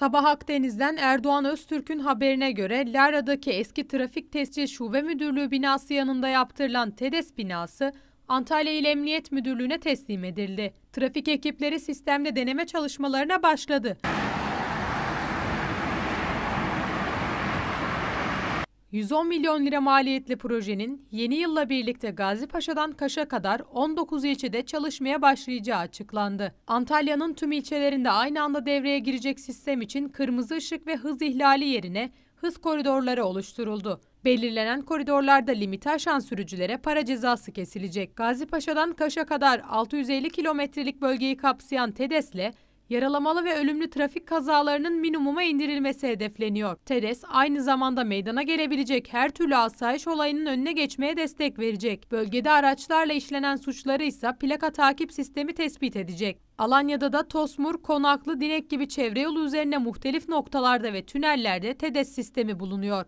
Sabah Akdeniz'den Erdoğan Öztürk'ün haberine göre Lara'daki eski Trafik Tescil Şube Müdürlüğü binası yanında yaptırılan TEDES binası Antalya İl Emniyet Müdürlüğü'ne teslim edildi. Trafik ekipleri sistemde deneme çalışmalarına başladı. 110 milyon lira maliyetli projenin yeni yılla birlikte Gazipaşa'dan Kaş'a kadar 19 ilçede çalışmaya başlayacağı açıklandı. Antalya'nın tüm ilçelerinde aynı anda devreye girecek sistem için kırmızı ışık ve hız ihlali yerine hız koridorları oluşturuldu. Belirlenen koridorlarda limiti aşan sürücülere para cezası kesilecek. Gazipaşa'dan Kaş'a kadar 650 kilometrelik bölgeyi kapsayan TEDES'le yaralamalı ve ölümlü trafik kazalarının minimuma indirilmesi hedefleniyor. TEDES aynı zamanda meydana gelebilecek her türlü asayiş olayının önüne geçmeye destek verecek. Bölgede araçlarla işlenen suçları ise plaka takip sistemi tespit edecek. Alanya'da da Tosmur, Konaklı, Dinek gibi çevre yolu üzerine muhtelif noktalarda ve tünellerde TEDES sistemi bulunuyor.